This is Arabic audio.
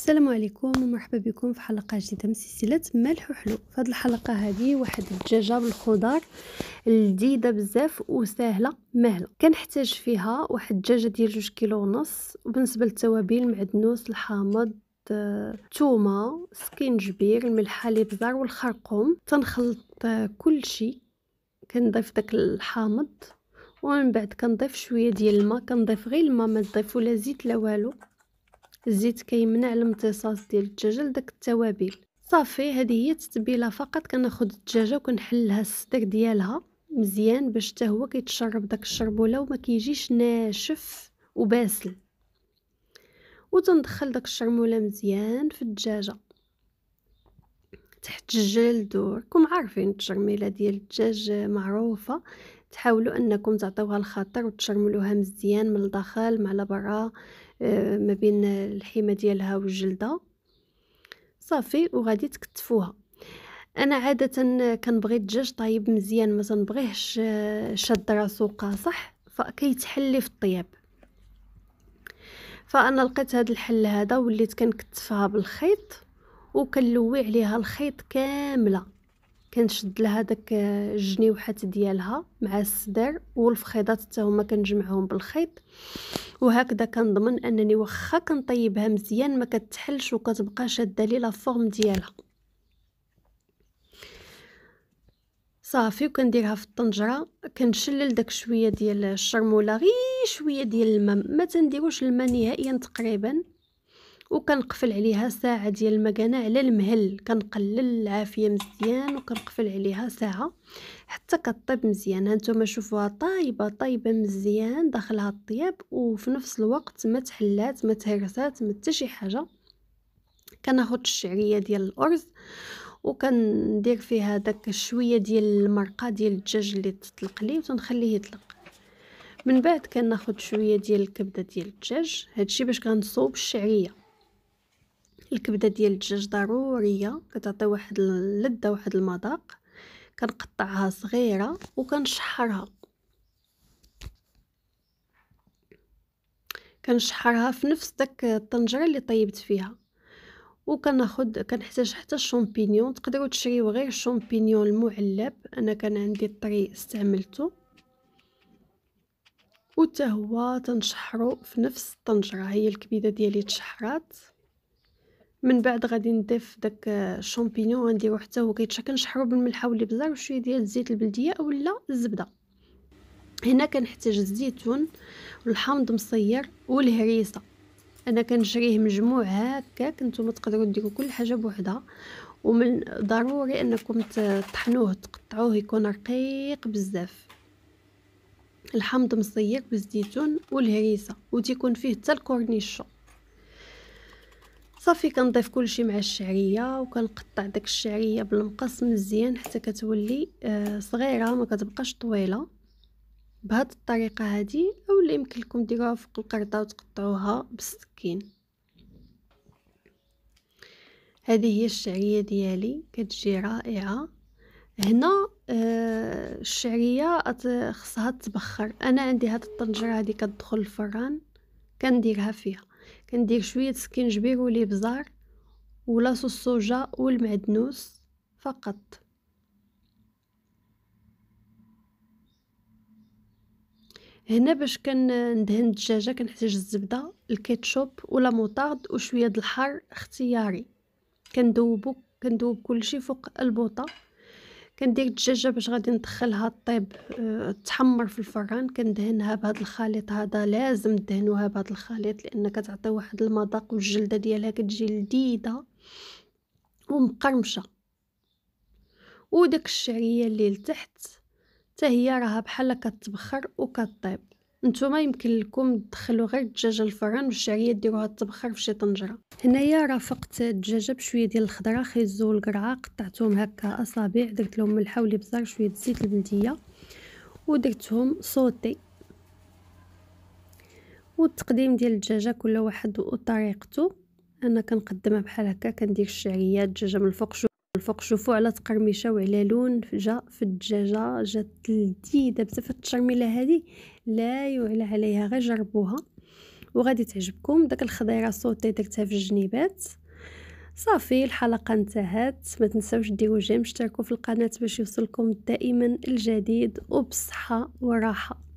السلام عليكم ومرحبا بكم في حلقه جديده من سلسله ملح وحلو في هذه الحلقه هذه واحد الدجاجه بالخضار لذيذه بزاف وسهله مهله كنحتاج فيها واحد الدجاجه ديال جوج كيلو ونص وبالنسبه للتوابل معدنوس الحامض الثومه سكينجبير الملحه الابزار والخرقوم تنخلط كل شيء كنضيف داك الحامض ومن بعد كنضيف شويه ديال الماء كنضيف غير الماء ما تضيفوا لا زيت لا والو الزيت كيمنع الامتصاص ديال الدجاجه لداك التوابل صافي هذه هي التتبيله فقط كناخذ الدجاجه وكنحلها الصدر ديالها مزيان باش حتى هو كيتشرب داك الشربوله وما كيجيش ناشف وباسل وتندخل داك الشرموله مزيان في الدجاجه تحت الجلد وراكم عارفين التشرميله ديال الدجاج معروفه تحاولوا انكم تعطيوها الخاطر وتشرملوها مزيان من الداخل مع برا ما بين الحيمه ديالها والجلده صافي وغادي تكتفوها انا عاده كنبغي الدجاج طايب مزيان ما تنبغيهش آه، شاد راسو قاصح فكيتحلي في الطياب فانا لقيت هذا الحل هذا وليت كنكتفها بالخيط وكنلوي عليها الخيط كامله كنشد لها داك الجنيوحات آه، ديالها مع السدر والفخيضات حتى هما كنجمعهم بالخيط وهكذا كنضمن انني واخا كنطيبها مزيان ما كتحلش وكتبقى شاده لي لا فورم ديالها صافي وكنديرها في الطنجره كنشلل داك شويه ديال الشرموله غير شويه ديال الماء ما تنديروش الماء نهائيا تقريبا وكنقفل عليها ساعه ديال المكانه على المهل كنقلل العافيه مزيان وكنقفل عليها ساعه حتى كطيب مزيان هانتوما شوفوها طايبه طايبه مزيان داخلها الطياب وفي نفس الوقت ما تحلات ما تهرسات ما حتى شي حاجه كناخذ الشعريه ديال الارز وكندير فيها داك شويه ديال المرقه ديال الدجاج اللي تطلق لي وتنخليه يطلق من بعد كناخذ شويه ديال الكبده ديال الدجاج هادشي باش كنصوب الشعريه الكبده ديال الدجاج ضروريه كتعطي واحد اللذه واحد المذاق كنقطعها صغيره وكنشحرها كنشحرها في نفس داك الطنجره اللي طيبت فيها وكناخذ كنحتاج حتى الشامبينيون تقدروا تشريو غير الشامبينيون المعلب انا كان عندي الطري استعملته وتا هو تنشحرو في نفس الطنجره هي الكبيده ديالي تشحرات من بعد غادي نضيف داك الشامبينيو غنديرو حتى هو كيتشا كنشحرو بالملحه والابزار وشويه ديال الزيت البلديه اولا الزبده هنا كنحتاج الزيتون والحامض مصير والهريسه انا كنشريه مجموع هكاك نتوما تقدروا ديروا كل حاجه بوحدها ومن ضروري انكم تطحنوه تقطعوه يكون رقيق بزاف الحامض مصير بالزيتون والهريسه وتيكون فيه حتى الكورنيشو صافي كنضيف كلشي مع الشعريه وكنقطع داك الشعريه بالمقص مزيان حتى كتولي آه، صغيره ما كتبقاش طويله بهاد الطريقه هادي اولا يمكن لكم ديروها فوق القرده وتقطعوها بالسكين هذه هي الشعريه ديالي كتجي رائعه هنا آه، الشعريه خصها تبخر انا عندي هاد الطنجره هادي كتدخل الفران كنديرها فيها كندير شويه سكنجبير والابزار ولاصو الصوجه والمعدنوس فقط هنا باش كندهن الدجاجه كنحتاج الزبده الكاتشوب ولا موطارد وشويه الحار اختياري كندوبو كندوب كلشي فوق البوطه كندير الدجاجه باش غادي ندخلها طيب أه تحمر في الفران كندهنها بهذا الخليط هذا لازم تدهنوها بهذا الخليط لان كتعطي واحد المذاق والجلده ديالها كتجي لذيذه ومقرمشه وداك الشعريه اللي لتحت حتى هي راها بحال كتبخر وكطيب نتوما يمكن لكم تدخلوا غير الدجاجه الفران والشعريه عيا ديروها الطبخه شي طنجره هنايا رافقت الدجاجه بشويه ديال الخضره خيزو والقرعه قطعتهم هكا اصابع درت لهم ملحه والابزار شويه زيت البلديه ودرتهم صوتي والتقديم ديال الدجاجه كل واحد وطريقته انا كنقدمها بحال هكا كندير الشعريه الدجاجه من الفوق الفوق شوفوا على تقرميشه وعلى لون جا في الدجاجه جات لذيذه بزاف التشرميله هذه لا يعلى عليها غير جربوها وغادي تعجبكم داك الخضيره صوتي درتها في الجنيبات صافي الحلقه انتهت ما تنساوش ديروا جيم اشتركوا في القناه باش يوصلكم دائما الجديد وبصحه وراحه